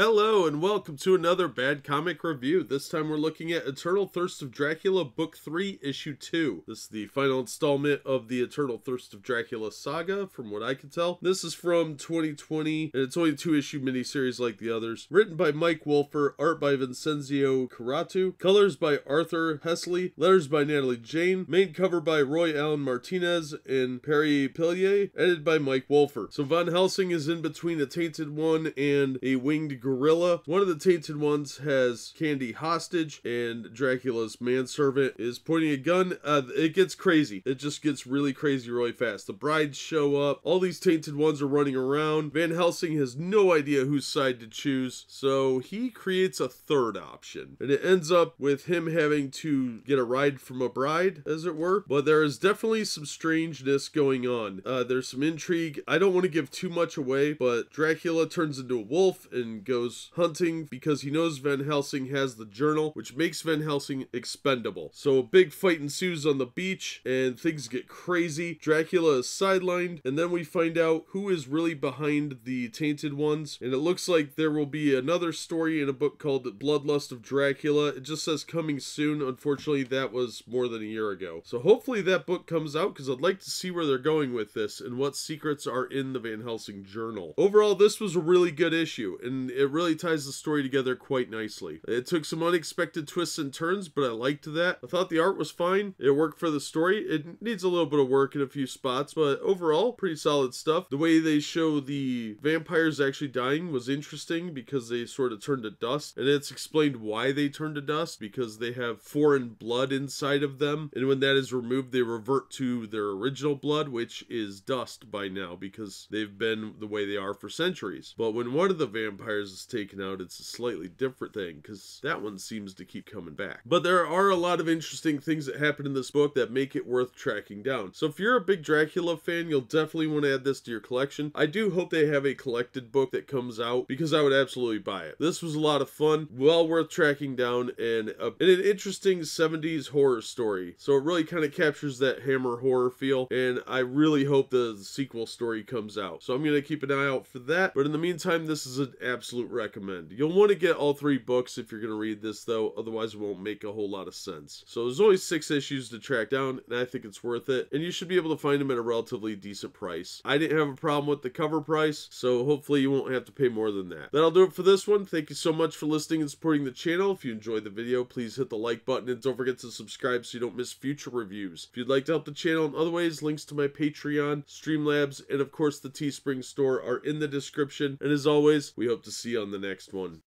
Hello and welcome to another bad comic review. This time we're looking at Eternal Thirst of Dracula Book 3 Issue 2. This is the final installment of the Eternal Thirst of Dracula saga from what I can tell. This is from 2020 and it's only a two issue miniseries like the others. Written by Mike Wolfer, art by Vincenzo Caratu, colors by Arthur Hesley, letters by Natalie Jane, main cover by Roy Allen Martinez and Perry Pillier, edited by Mike Wolfer. So Von Helsing is in between a tainted one and a winged gorilla. One of the tainted ones has Candy hostage, and Dracula's manservant is pointing a gun. Uh, it gets crazy. It just gets really crazy really fast. The brides show up. All these tainted ones are running around. Van Helsing has no idea whose side to choose, so he creates a third option. And it ends up with him having to get a ride from a bride, as it were. But there is definitely some strangeness going on. Uh, there's some intrigue. I don't want to give too much away, but Dracula turns into a wolf and goes goes hunting because he knows Van Helsing has the journal, which makes Van Helsing expendable. So a big fight ensues on the beach, and things get crazy. Dracula is sidelined, and then we find out who is really behind the Tainted Ones. And it looks like there will be another story in a book called The Bloodlust of Dracula. It just says coming soon. Unfortunately, that was more than a year ago. So hopefully that book comes out because I'd like to see where they're going with this and what secrets are in the Van Helsing journal. Overall, this was a really good issue, and it really ties the story together quite nicely. It took some unexpected twists and turns, but I liked that. I thought the art was fine. It worked for the story. It needs a little bit of work in a few spots, but overall, pretty solid stuff. The way they show the vampires actually dying was interesting because they sort of turn to dust, and it's explained why they turn to dust because they have foreign blood inside of them, and when that is removed, they revert to their original blood, which is dust by now because they've been the way they are for centuries. But when one of the vampires is taken out, it's a slightly different thing because that one seems to keep coming back. But there are a lot of interesting things that happen in this book that make it worth tracking down. So if you're a big Dracula fan, you'll definitely want to add this to your collection. I do hope they have a collected book that comes out because I would absolutely buy it. This was a lot of fun, well worth tracking down, and, a, and an interesting 70s horror story. So it really kind of captures that Hammer horror feel, and I really hope the sequel story comes out. So I'm going to keep an eye out for that. But in the meantime, this is an absolute absolute recommend. You'll want to get all three books if you're going to read this, though, otherwise, it won't make a whole lot of sense. So, there's only six issues to track down, and I think it's worth it. And you should be able to find them at a relatively decent price. I didn't have a problem with the cover price, so hopefully, you won't have to pay more than that. That'll do it for this one. Thank you so much for listening and supporting the channel. If you enjoyed the video, please hit the like button and don't forget to subscribe so you don't miss future reviews. If you'd like to help the channel in other ways, links to my Patreon, Streamlabs, and of course the Teespring store are in the description. And as always, we hope to see see you on the next one.